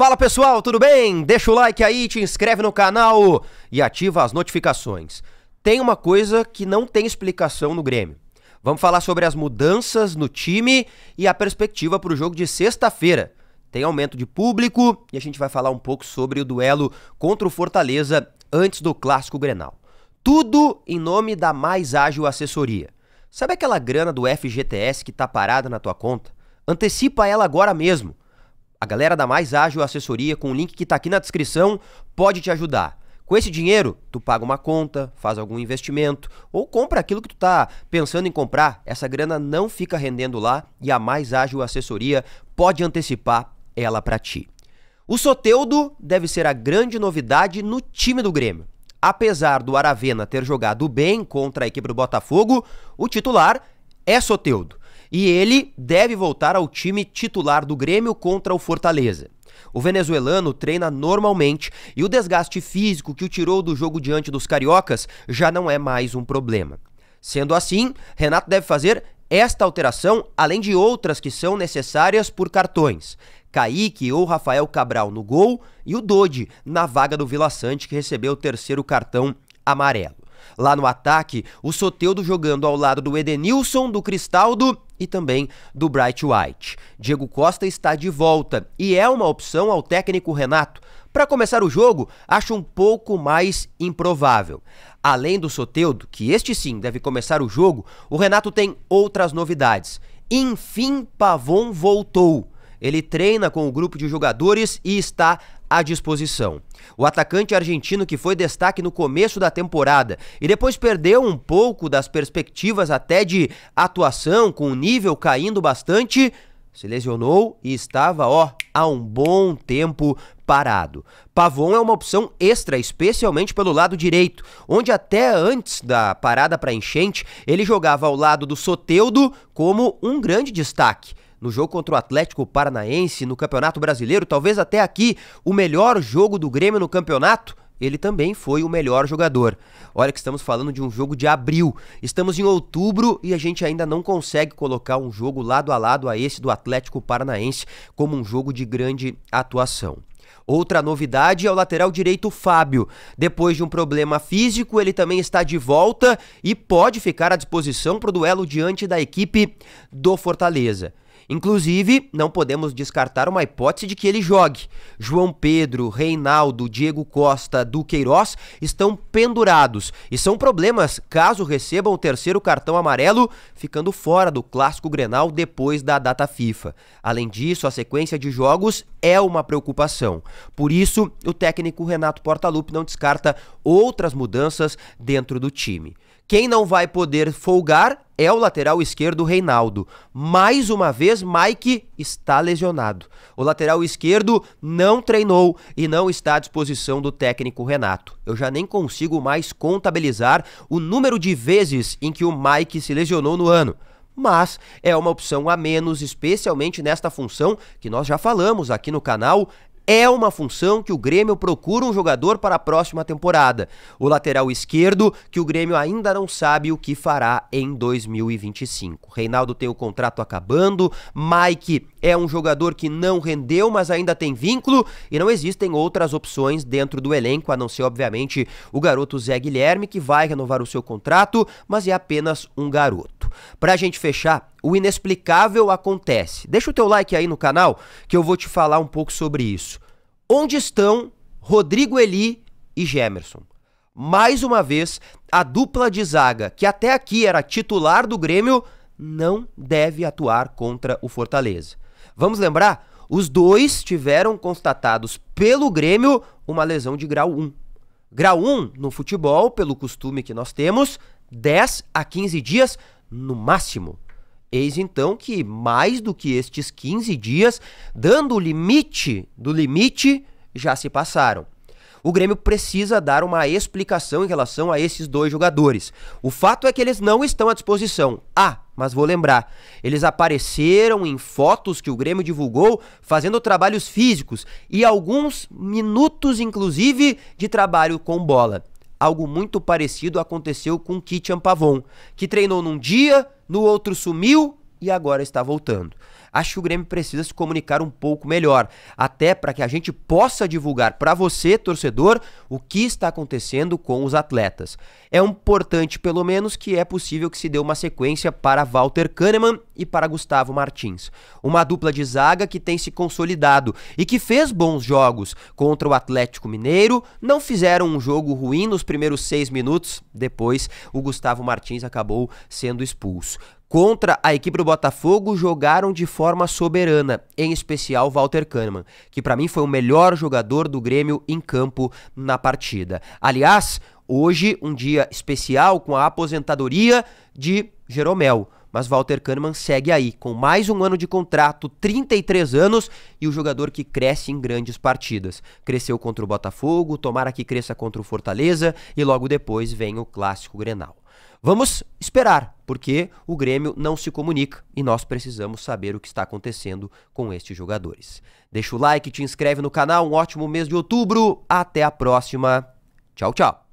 Fala pessoal, tudo bem? Deixa o like aí, te inscreve no canal e ativa as notificações. Tem uma coisa que não tem explicação no Grêmio. Vamos falar sobre as mudanças no time e a perspectiva para o jogo de sexta-feira. Tem aumento de público e a gente vai falar um pouco sobre o duelo contra o Fortaleza antes do clássico Grenal. Tudo em nome da Mais Ágil Assessoria. Sabe aquela grana do FGTS que tá parada na tua conta? Antecipa ela agora mesmo. A galera da Mais Ágil Assessoria, com o link que está aqui na descrição, pode te ajudar. Com esse dinheiro, tu paga uma conta, faz algum investimento ou compra aquilo que tu tá pensando em comprar. Essa grana não fica rendendo lá e a Mais Ágil Assessoria pode antecipar ela para ti. O Soteudo deve ser a grande novidade no time do Grêmio. Apesar do Aravena ter jogado bem contra a equipe do Botafogo, o titular é Soteudo. E ele deve voltar ao time titular do Grêmio contra o Fortaleza. O venezuelano treina normalmente e o desgaste físico que o tirou do jogo diante dos cariocas já não é mais um problema. Sendo assim, Renato deve fazer esta alteração, além de outras que são necessárias por cartões. Kaique ou Rafael Cabral no gol e o Dodi na vaga do Vila Sante, que recebeu o terceiro cartão amarelo. Lá no ataque, o Soteudo jogando ao lado do Edenilson, do Cristaldo e também do Bright White. Diego Costa está de volta e é uma opção ao técnico Renato. Para começar o jogo, acho um pouco mais improvável. Além do Soteudo, que este sim deve começar o jogo, o Renato tem outras novidades. Enfim, Pavon voltou. Ele treina com o grupo de jogadores e está à disposição. O atacante argentino que foi destaque no começo da temporada e depois perdeu um pouco das perspectivas até de atuação, com o nível caindo bastante, se lesionou e estava, ó, há um bom tempo parado. Pavon é uma opção extra, especialmente pelo lado direito, onde até antes da parada para enchente, ele jogava ao lado do Soteudo como um grande destaque no jogo contra o Atlético Paranaense no Campeonato Brasileiro, talvez até aqui o melhor jogo do Grêmio no campeonato. Ele também foi o melhor jogador. Olha que estamos falando de um jogo de abril. Estamos em outubro e a gente ainda não consegue colocar um jogo lado a lado a esse do Atlético Paranaense como um jogo de grande atuação. Outra novidade é o lateral direito Fábio. Depois de um problema físico, ele também está de volta e pode ficar à disposição para o duelo diante da equipe do Fortaleza. Inclusive, não podemos descartar uma hipótese de que ele jogue. João Pedro, Reinaldo, Diego Costa, Duqueiroz estão pendurados e são problemas caso recebam o terceiro cartão amarelo, ficando fora do clássico Grenal depois da data FIFA. Além disso, a sequência de jogos é uma preocupação. Por isso, o técnico Renato Portaluppi não descarta outras mudanças dentro do time. Quem não vai poder folgar é o lateral esquerdo Reinaldo. Mais uma vez, Mike está lesionado. O lateral esquerdo não treinou e não está à disposição do técnico Renato. Eu já nem consigo mais contabilizar o número de vezes em que o Mike se lesionou no ano mas é uma opção a menos, especialmente nesta função que nós já falamos aqui no canal, é uma função que o Grêmio procura um jogador para a próxima temporada. O lateral esquerdo, que o Grêmio ainda não sabe o que fará em 2025. Reinaldo tem o contrato acabando, Mike é um jogador que não rendeu, mas ainda tem vínculo, e não existem outras opções dentro do elenco, a não ser, obviamente, o garoto Zé Guilherme, que vai renovar o seu contrato, mas é apenas um garoto. Para a gente fechar, o inexplicável acontece. Deixa o teu like aí no canal que eu vou te falar um pouco sobre isso. Onde estão Rodrigo Eli e Gemerson? Mais uma vez, a dupla de zaga, que até aqui era titular do Grêmio, não deve atuar contra o Fortaleza. Vamos lembrar? Os dois tiveram constatados pelo Grêmio uma lesão de grau 1. Grau 1 no futebol, pelo costume que nós temos, 10 a 15 dias no máximo. Eis então que mais do que estes 15 dias, dando o limite do limite, já se passaram. O Grêmio precisa dar uma explicação em relação a esses dois jogadores. O fato é que eles não estão à disposição. Ah, mas vou lembrar, eles apareceram em fotos que o Grêmio divulgou fazendo trabalhos físicos e alguns minutos, inclusive, de trabalho com bola. Algo muito parecido aconteceu com Kitian Pavon, que treinou num dia, no outro sumiu e agora está voltando. Acho que o Grêmio precisa se comunicar um pouco melhor, até para que a gente possa divulgar para você, torcedor, o que está acontecendo com os atletas. É importante, pelo menos, que é possível que se dê uma sequência para Walter Kahneman e para Gustavo Martins. Uma dupla de zaga que tem se consolidado e que fez bons jogos contra o Atlético Mineiro, não fizeram um jogo ruim nos primeiros seis minutos, depois o Gustavo Martins acabou sendo expulso contra a equipe do Botafogo jogaram de forma soberana, em especial Walter Kahneman, que para mim foi o melhor jogador do Grêmio em campo na partida. Aliás, hoje um dia especial com a aposentadoria de Jeromel. Mas Walter Kahneman segue aí, com mais um ano de contrato, 33 anos e o jogador que cresce em grandes partidas. Cresceu contra o Botafogo, tomara que cresça contra o Fortaleza e logo depois vem o clássico Grenal. Vamos esperar, porque o Grêmio não se comunica e nós precisamos saber o que está acontecendo com estes jogadores. Deixa o like, te inscreve no canal, um ótimo mês de outubro, até a próxima. Tchau, tchau.